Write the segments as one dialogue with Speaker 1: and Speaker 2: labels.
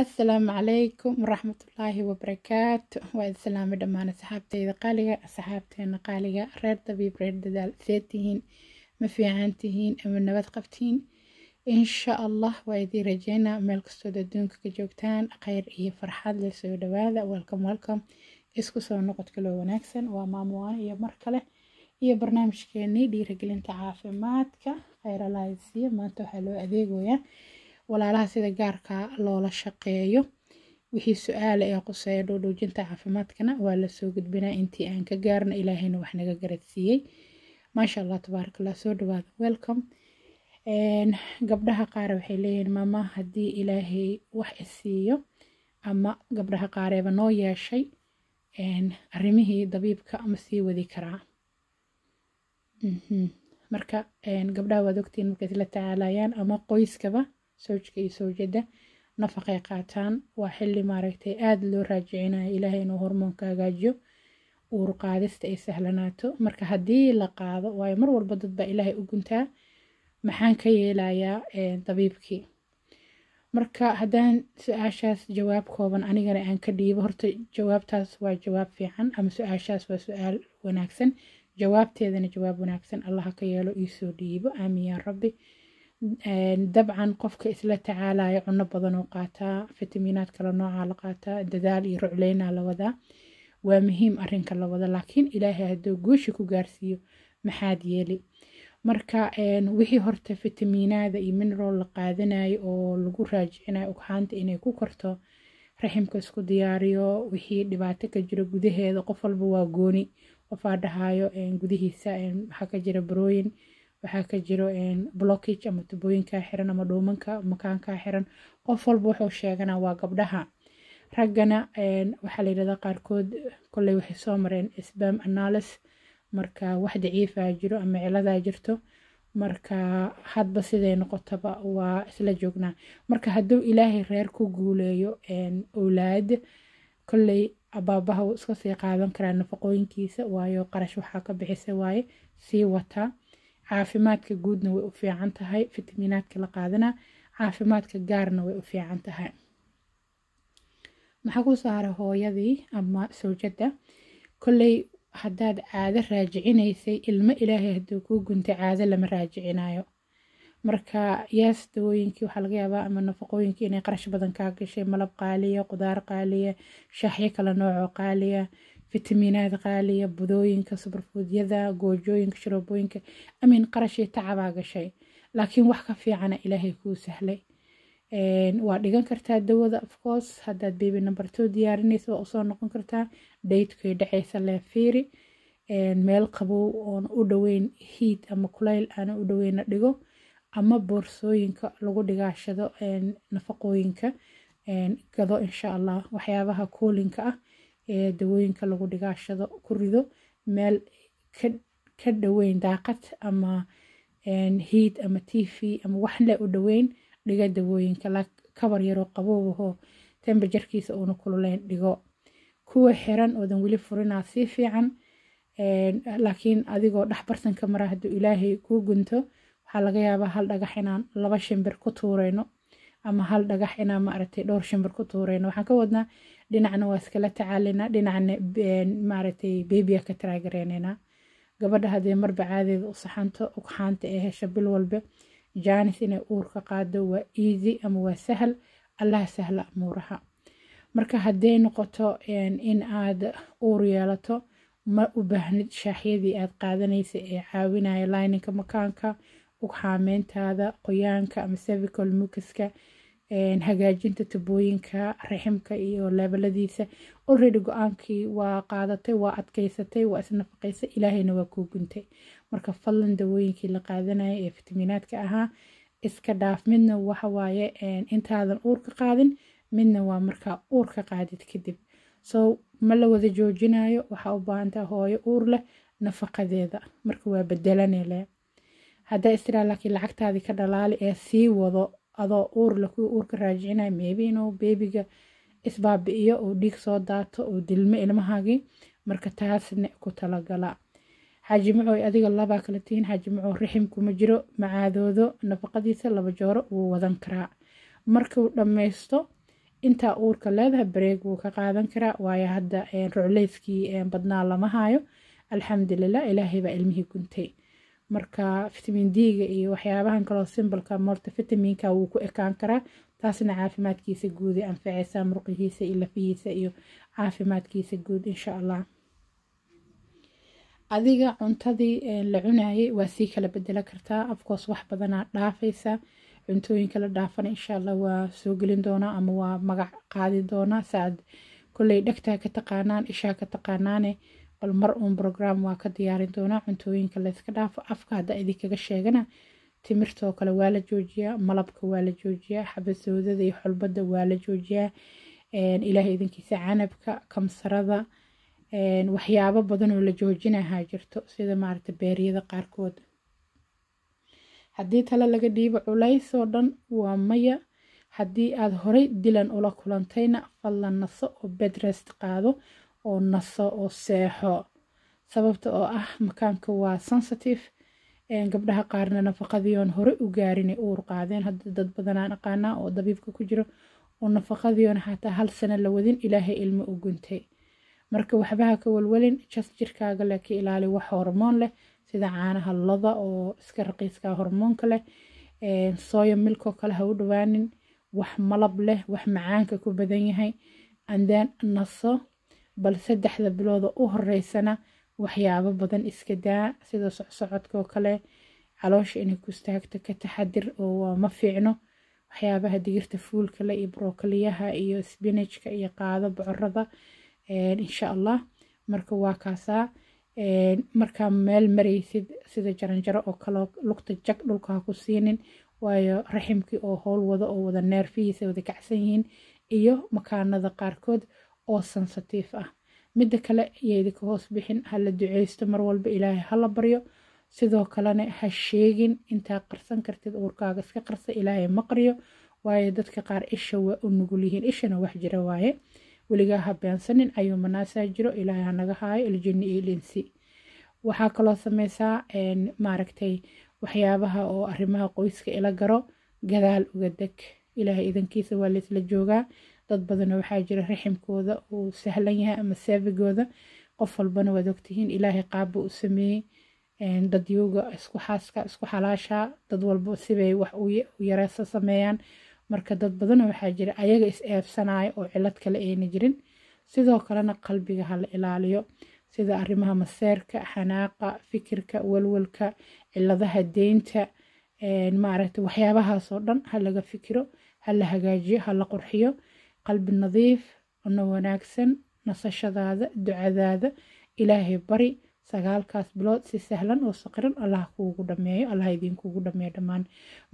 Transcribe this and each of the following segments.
Speaker 1: asalaamu calaykum waraxmatullaahi wabarakaatu waa idi salaamay dhammaan asxaabteyda qaaliga asxaabteena qaaliga reer dabiib reer dadaal see tihiin ma fiican tihiin ama nabad qabtiin insha allah waa idii rajeynaa meel kastood adduunka ka joogtaan khayr iyo farxad la soo dhawaada welcome welcome isku soo kaloo wanaagsan waa maamuwaan iyo mar kale iyo barnaamijkeenii dhiiragelinta caafimaadka kheyr alaisiya maanta waxaa loo adeegoyaa walaalaha sida gaarka loola shaqeeyo wixii su aala ee quseeya dhowdhowjinta caafimaadkana waa lasoo gudbinaa intii aan ka gaarna ilaahayna wax naga garadsiiyey maasha allah tabaarak soo dhawaada welcome gabdhaha qaar waxay leeyihiin maama haddii ilaahay wax isiiyo ama gabdhaha qaareeba noo yeeshay arrimihii dabiibka ama sii wadi karaa mhm. marka gabdhaha waad ogtiin markaad tacaalayaan ama qoyskaba sowjka iyo sowjada nafaqay qaataan waa xili maaragtay aada loo raajicinayo ilaahay inuu hormoonka hagaajiyo uur qaadista ay sahlanaato marka haddii la qaado waayo mar walba dadbaa ilaahay u guntaa maxaan ka yeelayaa eh, dabiibkii marka haddaan su-aashaas jawaab kooban anigana aan ka dhiibo horta jawaabtaas waa jawaab fiican ama su-aashaas waa su-aal wanaagsan jawaabteedana jawaab wanaagsan allaha ka yeelo iisoo dhiibo aamiin yaa rabbi dabcan qofka isla tacaalaya cuno badan oo qaataa fitamiinaad kale noocaa la qaataa dadaal iyo rucleynaa la wadaa waa muhiim arinka la wada laakiin ilaahay hadduu guusha ku gaarsiiyo maxaad yeeli marka wixii horta fitamiinaada iyo mineral la qaadanayo oo lagu raajicinayo ugxaanta inay ku korto raximka isku diyaariyo wixii dhibaato ka jiro gudaheeda qof walba waa gooni qofaa dhahaayo gudihiisa waxaa ka jira barooyin waxaa ka jiro blockage ama tubooyin kaa xiran ama dhuumanka makaan xiran qof walba wuxuu sheegana waa gabdhaha raggana waxaa layidhahdaa qaarkood kolley waxay soo mareen sbam analis marka wax daciifaa ah jiro ama ciladaa ah jirto marka hadba siday noqotaba waa isla joognaa marka hadduu ilaahay reer ku guuleeyo owlaad kolley abaabaha wuu iska sii qaadan karaa nafaqooyinkiisa waayo qarash waxaa ka bixisa waaye sii wataa caafimaadka guudna way u fiican tahay fitamiinaadka la qaadana caafimaadka gaarna way u fiican tahay maxaa ku saaray hooyadii ama sawjada kolley haddaad caado raajicinaysay ilmo ilaahay haduu kuu guntay caado lama raajicinayo marka yaas dawooyinkii waxaa laga yaabaa ama nafaqooyinkii inay qarash badan kaa gashay malab qaaliya qudaar qaaliya shaaxyo kale noocoo qaaliya fitaminaad qaaliya budooyinka subarfuudyada goojooyinka sharoobooyinka amiin qarashii tacabaa gashay laakiin wax ka fiicana ilaahay kuu sahlay waa dhigan kartaa dawada afcourse hadaad bebi nambartoo diyaarinaysa waa usoo noqon kartaa daytkuay dhacaysa leefiiri meel qabow oon u dhoweyn hiid ama kulayl aana u dhoweyna dhigo ama boorsooyinka lagu dhigaashado nafaqooyinka gado insha allah waxyaabaha koolinka ah ee dawooyinka lagu dhigaashado ku rido meel ka dhaweyn daaqad ama hiid ama t v ama waxle u dhaweyn dhiga dawooyinka kabar yaroo qabowahoo temberjarkiisa uuna kululeyn dhigo kuwa xiran oodan weli furinaa sii fiican laakiin adigoo dhex bartanka mara haduu ilaahay kuu gunto waxaa laga yaabaa hal dhagax inaan laba shimbir ku tuurayno ama hal dhagax inaa maaragtay dhowr shimbar ku tuureyno waxaan ka wadnaa dhinacna waa iskala tacaalina dhinacna maaragtay bebiya ka taraagareynayna gabadha haddee marba caadeeda u saxanto ugxaanta ee hesha bil walba jaanis inay uurka qaado waa easy ama waa sahal allaha sahla amuuraha marka hadday noqoto in aad uur yeelato ma u baahnid shaaxyadii aad qaadanaysa ee caawinaya lyninka makaanka hug xaameyntaada qoyaanka ama cervical mucuska hagaajinta tubooyinka raximka iyo leebaladiisa already go-aankii waa qaadatay waa adkaysatay waa isnafaqaysay ilaahayna waa kuu marka fadlan dawooyinkii la qaadanaya ee fitaminaadka ahaa iska dhaaf midna waxawaaye intaadan uurka qaadin midna waa markaa uurka qaadid kadib so ma la wada joojinayo waxaa u baahantaa hooyo uur leh nafaqadeeda marka waa bedelanele haddaa istiraal lacagtaadii ka dhalaali ee sii wado adoo uurla kuwii uurka raajicinaya meebi inuu beebiga isbaabi uu dhiig soo daato uu dilmo ilmahaagii marka taasne ku talagala xaajimucoy adiga labaa kala tihiin xaajimucow riximkuma jiro macaadoodo nafaqadiisa laba jooro wuu wadan karaa markuu dhammaysto intaa uurka leedaha bareeg wuu ka qaadan karaa waayo hadda rucleyskii badnaa lama haayo alxamdulilah ilaahay baa ilmihii guntay marka vitamin d iyo waxyaabahan kaloo simbalka moorta vitaminka wuu ku ekaan karaa taasna caafimaadkiisa guud ee anfaceysa murqihiisa iyo lafihiisa iyo caafimaadkiisa guud insha allah adiga cuntadii la cunayay waa sii kala bedelo kartaa afkoos wax badanaa dhaafaysa cuntooyinka la dhaafana insha allah waa soo gelin doonaa ama waa magac qaadi doonaa saaad kolley dhegtaa ka taqaanaan ishaa ka taqaanaane bal mar uun brograam waa ka diyaarin doonaa cuntooyinka layska dhaafo afka haddaa idinkaga sheegana timirtoo kale waa la joojiyaa malabka waa la joojiyaa xabasoodada iyo xulbada waa la joojiyaa ilaah idinkiisa canabka kamsarada waxyaabo badanoo la joojinahaa jirto sida maaragta beeriyada qaarkood haddii tale laga dhiibo culaysoo dhan waa maya haddii aad horay dilan ula kulantayna fadlan naso oo bedrest qaado oo naso oo seexo sababta oo ah makaanka waa sensitive gabdhaha qaarna nafaqadiion hore u gaarina uur qaadeen hada dad badanaan aqaanaa oo dabiibka ku jiro oo nafaqadiion xataa hal sano la wadin ilaahay ilmo u guntay marka waxbaha ka walwalin jas jirkaaga leh ka ilaali wax hormoon leh sida caanaha loda oo iska raqiiska hormoonka leh sooya milkoo kale hau dhawaanin wax malab leh wax macaanka ku badan yahay andaan naso bal saddexda bilooda u horeysana waxyaabo badan iska daa sida socsocodkaoo kale caloosha inay ku istaagto ka taxadir oo ma fiicno waxyaabaha digirta fuulka le iyo brokoliyaha iyo sbinajka iyo qaado bocorada insha allah marka waa kaasaa markaa meel maraysid sida jaranjaro oo kale lugta jag dhulka ha ku siinin waayo raximkii oo howl wada oo wada neerfihiisa wada kacsan yihiin iyo makaanada qaarkood oo sensatiif ah midda kale iyo hoos bixin hala duceysto mar walba ilaahay hala baryo sidoo kalena ha sheegin intaa qarsan kartid uurkaaga iska qarsa ilaahay ma qaryo waayo dadka qaar isha waa u nugul yihiin ishana wax jira waaye weligaa ha beensanin ayuu manaasaa jiro ilaahay hanaga haayo iljinni iyo ilinsi waxaa kaloo sameysaa maaragtay waxyaabaha oo arrimaha qoyska ila garo gadaal uga deg ilaahay idankiisa waa laysla joogaa dad badanoo waxaa jira raximkooda uu sahlan yahay ama saabigooda qof walbana waad ogtihiin ilaahay qaabba u sameeyey dad yooga isku xaaska isku xalaashaa dad walba sibay wax u yareesa sameeyaan marka dad badanoo waxaa jira ayaga is eebsanaya oo cilad kale ayna jirin sidoo kalena qalbiga ha la ilaaliyo sida arrimaha maseerka xanaaqa fikirka walwalka ciladaha deynta maaragta waxyaabahaasoo dhan ha laga fikiro ha la hagaajiyo ha la qurxiyo qalbi nadiif cuno wanaagsan nasashadaada ducadaada ilaahay bari sagaalkaas bilood si sahlan oo saqiran allah kuugu dhameeyo allah idinkuugu dhameeyo dhammaan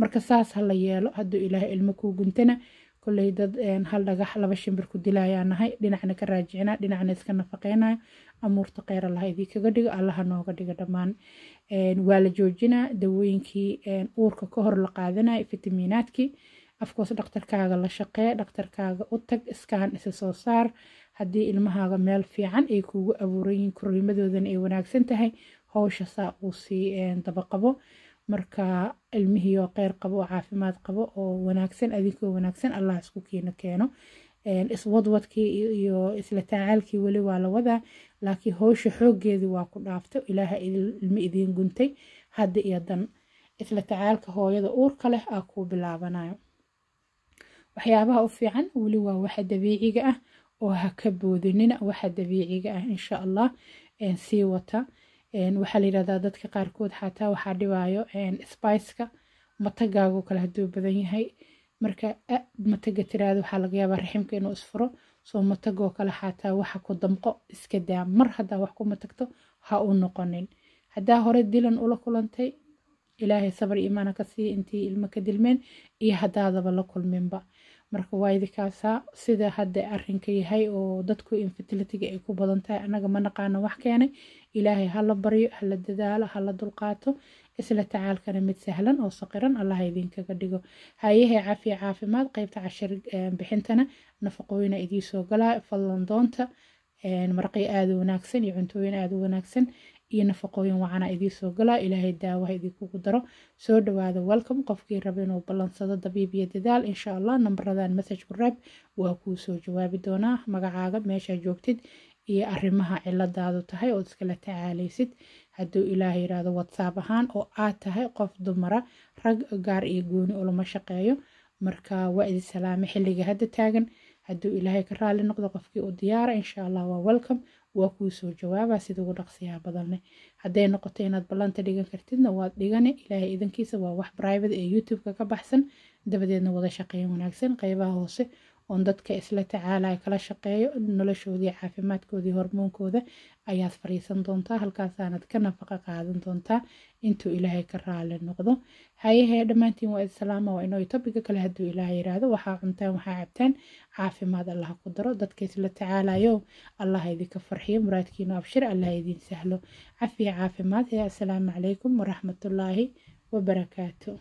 Speaker 1: marka saas ha yeelo hadduu ilaahay ilmo kuu guntana kolley dad hal dhagax laba shimbir ku dilayaa dhinacna ka raajicina dhinacna iska nafaqeynaya amuurta kheyr allah idinkaga dhigo allaha nooga dhiga dhammaan waa la joojinaa dawooyinkii uurka ka hor la qaadanaya fitamiinaadkii afkoos dhakhtarkaaga la shaqee dhakhtarkaaga u tag iskaan isa soo saar haddii ilmahaaga meel fiican ay kuugu abuurayiin korriimadoodana ay wanaagsan tahay howsha saa uu sii eh, dabaqabo marka ilmihiioo qeyr qabo oo caafimaad qabo oo wanaagsan adinkoo wanaagsan allah isku keeno keeno eh, iswadwadkii iyo isla tacaalkii weli waa la wadaa laakiin howsha xooggeedii waa ku dhaafto ilaaha ilmi idiin guntay hadda iyo dan isla tacaalka hooyada uurka leh aa kuu bilaabanayo waxyaabaha u fiican weli waa waxa dabiiciga ah oo ha ka boodinina waxa dabiiciga ah insha allah sii wata waxaa layidhahdaa dadka qaarkood xataa waxaa dhibaayo spiceka matagaago kale haduu badan yahay marka mataga tiraada waxaa laga yaabaa raximka inuu isfuro soo matagoo kale xataa waxa ku damqo iska daa mar haddaa wax ku matagto ha u noqonin haddaa hore dilan ula kulantay ilaahay sabri imaana ka siiya intii ilmo ka dilmeen iyo haddaadaba la kulminba marka waa sida hadda arinka yahay oo dadku infatilitiga ay ku badan tahay anaga ma naqaano wax keenay ilaahay hala baryo hala dadaalo hala dulqaato isla tacaalkana mid sahlan oo saqiran allah idinkaga dhigo hayahay cafiya caafimaad qaybta cashir bixintana nafaqooyina idiisoo galaa fadlan doonta maraqi aada wanaagsan iyo cuntooyin aada u wanaagsan iyo nafaqooyin wacanaa idiinsoo galaa ilaahay daawaha idinkugu daro soo dhawaada welcom qofkii raba inuu ballansado dabiib iyo dadaal insha allah nambaradan message ku waa kuu soo jawaabi doonaa magacaaga meeshaa joogtid iyo arrimaha ciladaadu tahay ood iskala tacaalaysid hadduu ilaaha yidhaahdo watsaab ahaan oo aad tahay qof dumara rag gaar iyo gooni ulama shaqeeyo marka waa salaame xilliga hadda taagan hadduu ilaahay ka raali noqdo qofkii u diyaara insha allah waa welcome waa kuusoo jawaaba sida ugu dhaqsiyaha badanleh hadday noqoto inaad ballanta dhigan kartidna waad dhigane ilaahay idankiisa waa wax brivate ee youtube-ka ka baxsan dabadeedna wada shaqeyn wanaagsan qeybaha hoose oon dadka isla tacaalaya kala shaqeeyo noloshoodii caafimaadkoodii hormoonkooda ayaad fadhiisan doontaa halkaasaanad ka nafaqa qaadan doontaa intuu ilaahay ka raali noqdo hayahee dhammaantiin waa islaama waa inoo tobiga kale hadduu ilaah yiraahdo waxaa cuntaan waxaa cabtaan caafimaad allah ku daro dadka isla tacaalayo allah idinka farxiyo muraadkiino abshir allah idin sahlo cafiya caafimaad ee assalaamu calaykum waraxmatullaahi wabarakaatu